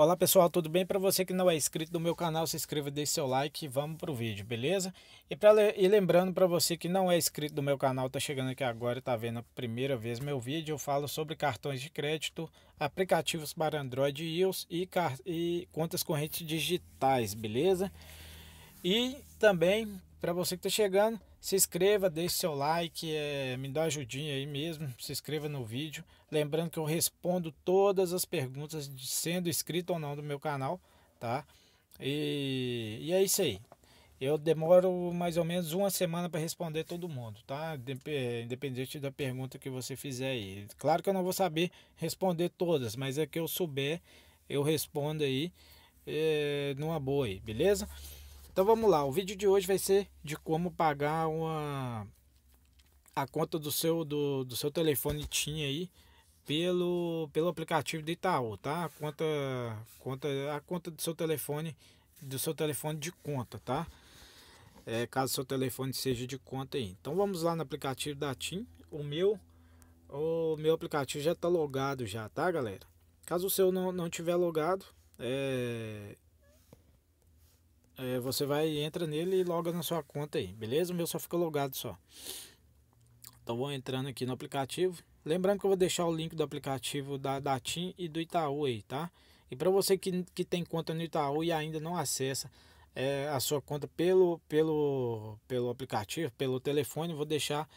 Olá pessoal, tudo bem? Para você que não é inscrito no meu canal, se inscreva, deixe seu like e vamos para o vídeo, beleza? E, pra, e lembrando para você que não é inscrito no meu canal, está chegando aqui agora e está vendo a primeira vez meu vídeo, eu falo sobre cartões de crédito, aplicativos para Android e iOS e, e contas correntes digitais, beleza? E também para você que está chegando, se inscreva, deixe seu like, é, me dá ajudinha aí mesmo, se inscreva no vídeo. Lembrando que eu respondo todas as perguntas, sendo inscrito ou não do meu canal, tá? E, e é isso aí. Eu demoro mais ou menos uma semana para responder todo mundo, tá? Independente da pergunta que você fizer aí. Claro que eu não vou saber responder todas, mas é que eu souber, eu respondo aí é, numa boa aí, beleza? Então vamos lá, o vídeo de hoje vai ser de como pagar uma a conta do seu do, do seu telefone tinha aí pelo pelo aplicativo do Itaú, tá? A conta conta a conta do seu telefone do seu telefone de conta, tá? É, caso seu telefone seja de conta aí. Então vamos lá no aplicativo da TIM. O meu o meu aplicativo já está logado já, tá, galera? Caso o seu não, não tiver logado, é, é, você vai, entra nele e loga na sua conta aí, beleza? O meu só fica logado só. Então vou entrando aqui no aplicativo. Lembrando que eu vou deixar o link do aplicativo da, da TIM e do Itaú aí, tá? E para você que, que tem conta no Itaú e ainda não acessa é, a sua conta pelo, pelo, pelo aplicativo, pelo telefone, vou deixar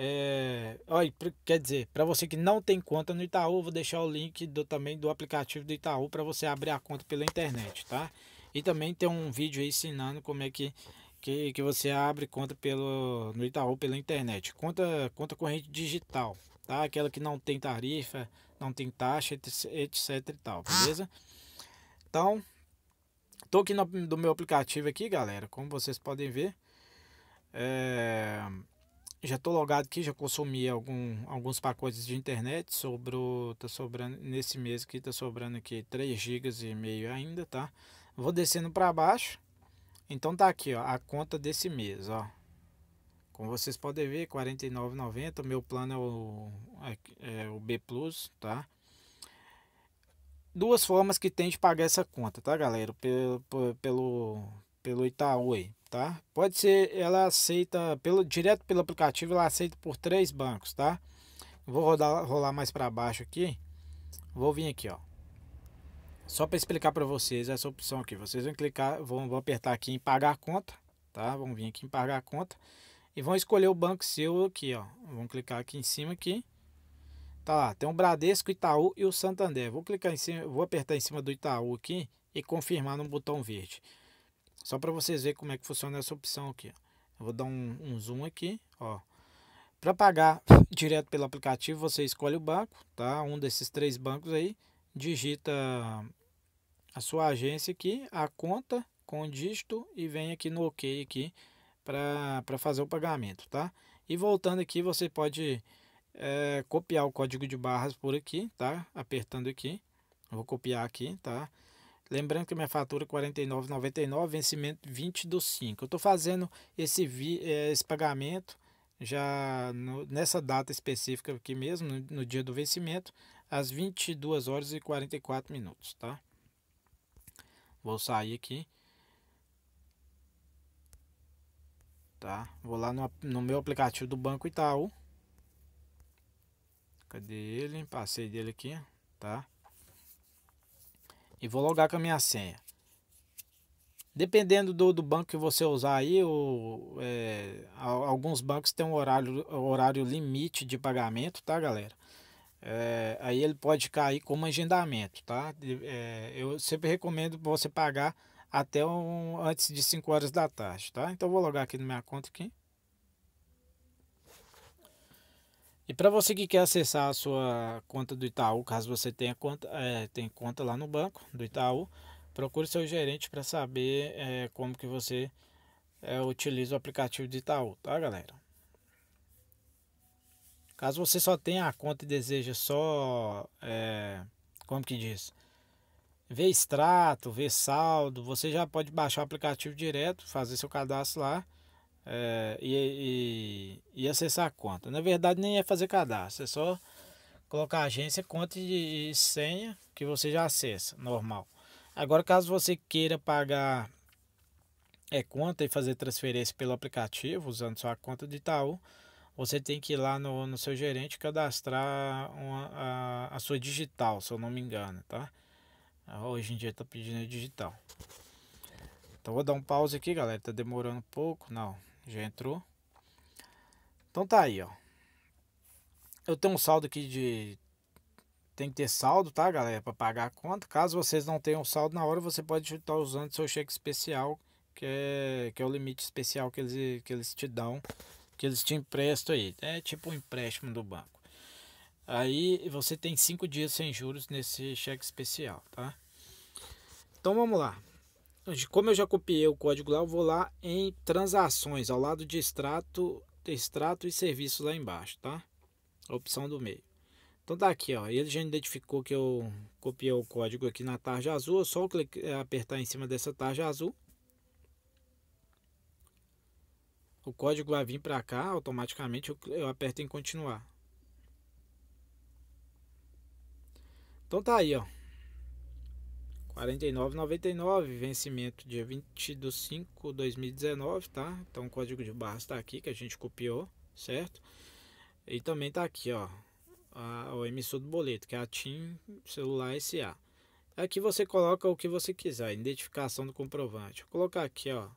é, olha, quer dizer, para você que não tem conta no Itaú, vou deixar o link do, também do aplicativo do Itaú para você abrir a conta pela internet, tá? E também tem um vídeo aí ensinando como é que, que, que você abre conta pelo, no Itaú pela internet. Conta, conta corrente digital, tá? Aquela que não tem tarifa, não tem taxa, etc e tal, beleza? Então, tô aqui no, do meu aplicativo aqui, galera, como vocês podem ver. É, já tô logado aqui, já consumi algum, alguns pacotes de internet, sobrou, tá sobrando, nesse mês aqui tá sobrando aqui 3 GB e meio ainda, tá? Vou descendo para baixo. Então tá aqui, ó, a conta desse mês, ó. Como vocês podem ver, 49,90. Meu plano é o, é, é o B Plus, tá? Duas formas que tem de pagar essa conta, tá, galera? Pelo, pelo, pelo Itaú aí, tá? Pode ser, ela aceita pelo direto pelo aplicativo, ela aceita por três bancos, tá? Vou rodar, rolar mais para baixo aqui. Vou vir aqui, ó. Só para explicar para vocês essa opção aqui. Vocês vão clicar, vão, vão apertar aqui em pagar conta, tá? Vão vir aqui em pagar conta e vão escolher o banco seu aqui, ó. Vão clicar aqui em cima aqui. Tá lá, tem o Bradesco, Itaú e o Santander. Vou clicar em cima, vou apertar em cima do Itaú aqui e confirmar no botão verde. Só para vocês verem como é que funciona essa opção aqui. Eu vou dar um, um zoom aqui, ó. Para pagar direto pelo aplicativo, você escolhe o banco, tá? Um desses três bancos aí, digita a sua agência aqui, a conta com dígito e vem aqui no OK aqui para fazer o pagamento, tá? E voltando aqui, você pode é, copiar o código de barras por aqui, tá? Apertando aqui, vou copiar aqui, tá? Lembrando que minha fatura é 49,99, vencimento 20 do 5. Eu estou fazendo esse, vi, eh, esse pagamento já no, nessa data específica aqui mesmo, no, no dia do vencimento, às 22 horas e 44 minutos, tá? Vou sair aqui. Tá? Vou lá no, no meu aplicativo do Banco Itaú. Cadê ele? Passei dele aqui, tá? E vou logar com a minha senha. Dependendo do, do banco que você usar aí, o é, alguns bancos têm um horário, horário limite de pagamento, tá, galera? É, aí ele pode cair como agendamento, tá? É, eu sempre recomendo você pagar até um, antes de 5 horas da tarde, tá? Então vou logar aqui na minha conta aqui. E para você que quer acessar a sua conta do Itaú, caso você tenha conta, é, tem conta lá no banco do Itaú, procure seu gerente para saber é, como que você é, utiliza o aplicativo do Itaú, tá, galera? Caso você só tenha a conta e deseja só, é, como que diz, ver extrato, ver saldo, você já pode baixar o aplicativo direto, fazer seu cadastro lá é, e, e, e, acessar a conta. Na verdade, nem é fazer cadastro, é só colocar agência, conta e, e senha que você já acessa, normal. Agora, caso você queira pagar é, conta e fazer transferência pelo aplicativo usando sua conta de Itaú, você tem que ir lá no, no seu gerente cadastrar uma, a, a sua digital, se eu não me engano, tá? Ah, hoje em dia tá pedindo digital. Então vou dar um pause aqui, galera. Tá demorando um pouco. Não, já entrou. Então tá aí, ó. Eu tenho um saldo aqui de... Tem que ter saldo, tá, galera? Para pagar a conta. Caso vocês não tenham saldo na hora, você pode estar usando seu cheque especial, que é, que é o limite especial que eles, que eles te dão que eles te emprestam aí. É tipo um empréstimo do banco. Aí você tem cinco dias sem juros nesse cheque especial, tá? Então vamos lá. Como eu já copiei o código lá, eu vou lá em transações, ao lado de extrato, extrato e serviços lá embaixo, tá? A opção do meio. Então daqui, tá ó. Ele já identificou que eu copiei o código aqui na tarja azul. É só clicar, apertar em cima dessa tarja azul o código vai vir para cá, automaticamente eu, eu aperto em continuar. Então tá aí, ó. 49,99, vencimento dia 20 de 5 de 2019, tá? Então o código de barras está aqui, que a gente copiou, certo? E também tá aqui, ó, a, o emissor do boleto, que é a TIM Celular SA. Aqui você coloca o que você quiser, identificação do comprovante. Vou colocar aqui, ó,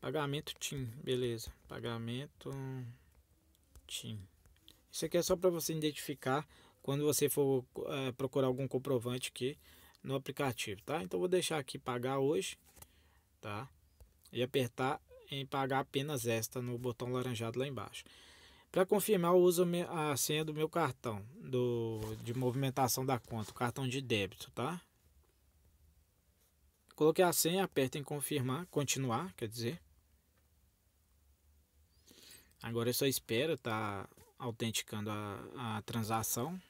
Pagamento TIM, beleza. Pagamento TIM. Isso aqui é só para você identificar quando você for é, procurar algum comprovante aqui no aplicativo, tá? Então vou deixar aqui pagar hoje, tá? E apertar em pagar apenas esta no botão laranjado lá embaixo. Para confirmar, eu uso a senha do meu cartão do, de movimentação da conta, cartão de débito, tá? Coloquei a senha, aperta em confirmar, continuar, quer dizer. Agora eu só espero estar tá autenticando a, a transação,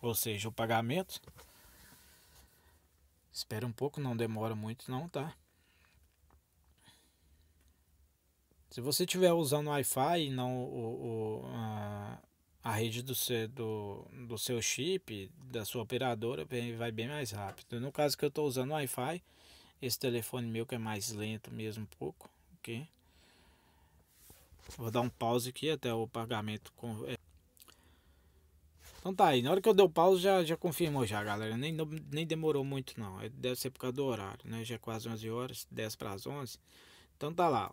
ou seja, o pagamento. Espera um pouco, não demora muito não, tá? Se você estiver usando Wi-Fi e não o, o a, a, rede do seu, do, do seu chip, da sua operadora, bem, vai bem mais rápido. No caso que eu estou usando Wi-Fi, esse telefone meu que é mais lento mesmo um pouco, ok? Vou dar um pause aqui até o pagamento. Com... É. Então tá aí, na hora que eu dei o pause já, já confirmou já, galera. Nem, nem demorou muito não, é, deve ser por causa do horário, né? Já é quase 11 horas, 10 para as 11. Então tá lá,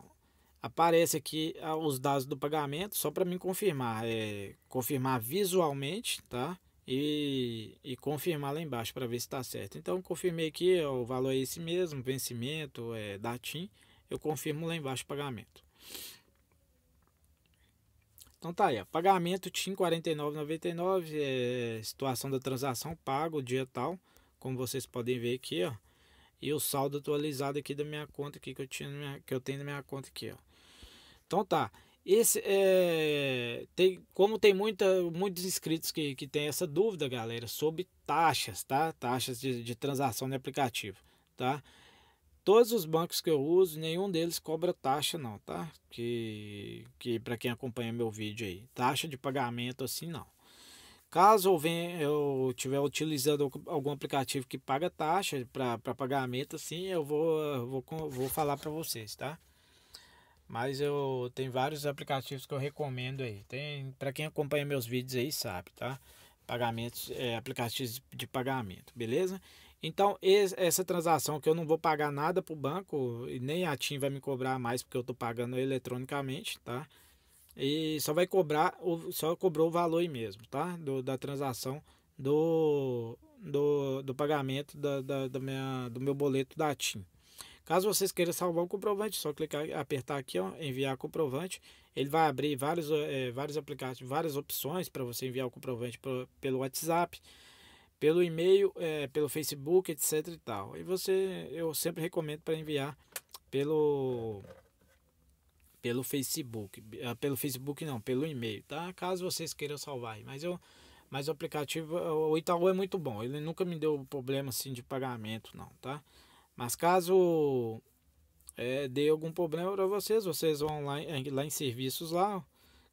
aparece aqui ah, os dados do pagamento, só para mim confirmar. É, confirmar visualmente, tá? E, e, confirmar lá embaixo para ver se está certo. Então confirmei aqui, ó, é, o valor é esse mesmo, vencimento, é, datim, eu confirmo lá embaixo o pagamento. Então tá aí, ó, pagamento TIM 49,99, é, situação da transação pago, o dia tal, como vocês podem ver aqui, ó. E o saldo atualizado aqui da minha conta aqui que eu tinha minha, que eu tenho na minha conta aqui, ó. Então tá. Esse é, tem, como tem muita, muitos inscritos que, que tem essa dúvida, galera, sobre taxas, tá? Taxas de, de transação no aplicativo, tá? Todos os bancos que eu uso, nenhum deles cobra taxa não, tá? Que, que para quem acompanha meu vídeo aí, taxa de pagamento assim não. Caso eu, venha, eu tiver utilizando algum aplicativo que paga taxa para pagamento, assim, eu vou, vou, vou falar para vocês, tá? Mas eu tenho vários aplicativos que eu recomendo aí. Tem para quem acompanha meus vídeos aí sabe, tá? Pagamentos, é, aplicativos de pagamento, beleza? Então, essa transação que eu não vou pagar nada para o banco, e nem a TIM vai me cobrar mais, porque eu estou pagando eletronicamente, tá? E só vai cobrar, só cobrou o valor aí mesmo, tá? Do, da transação do, do, do pagamento da, da, da minha, do meu boleto da TIM. Caso vocês queiram salvar o comprovante, só clicar, apertar aqui, ó, enviar comprovante. Ele vai abrir vários, é, vários aplicativos, várias opções para você enviar o comprovante pro, pelo WhatsApp pelo e-mail, é, pelo Facebook, etc e tal. E você, eu sempre recomendo para enviar pelo pelo Facebook, ah, pelo Facebook não, pelo e-mail, tá? Caso vocês queiram salvar, mas eu mas o aplicativo, o Itaú é muito bom. Ele nunca me deu problema assim de pagamento, não, tá? Mas caso é, dê algum problema para vocês, vocês vão lá em, lá em serviços lá,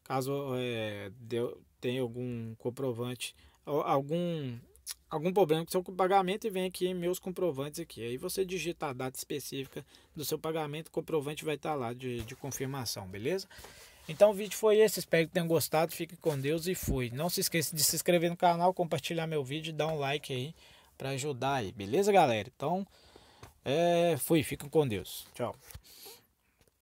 caso é, deu, tenha algum comprovante, algum algum problema com seu pagamento e vem aqui em meus comprovantes aqui. Aí você digita a data específica do seu pagamento, o comprovante vai estar tá lá de, de confirmação, beleza? Então o vídeo foi esse, espero que tenham gostado, fique com Deus e fui. Não se esqueça de se inscrever no canal, compartilhar meu vídeo, dar um like aí para ajudar aí, beleza galera? Então, é, fui, fiquem com Deus, tchau.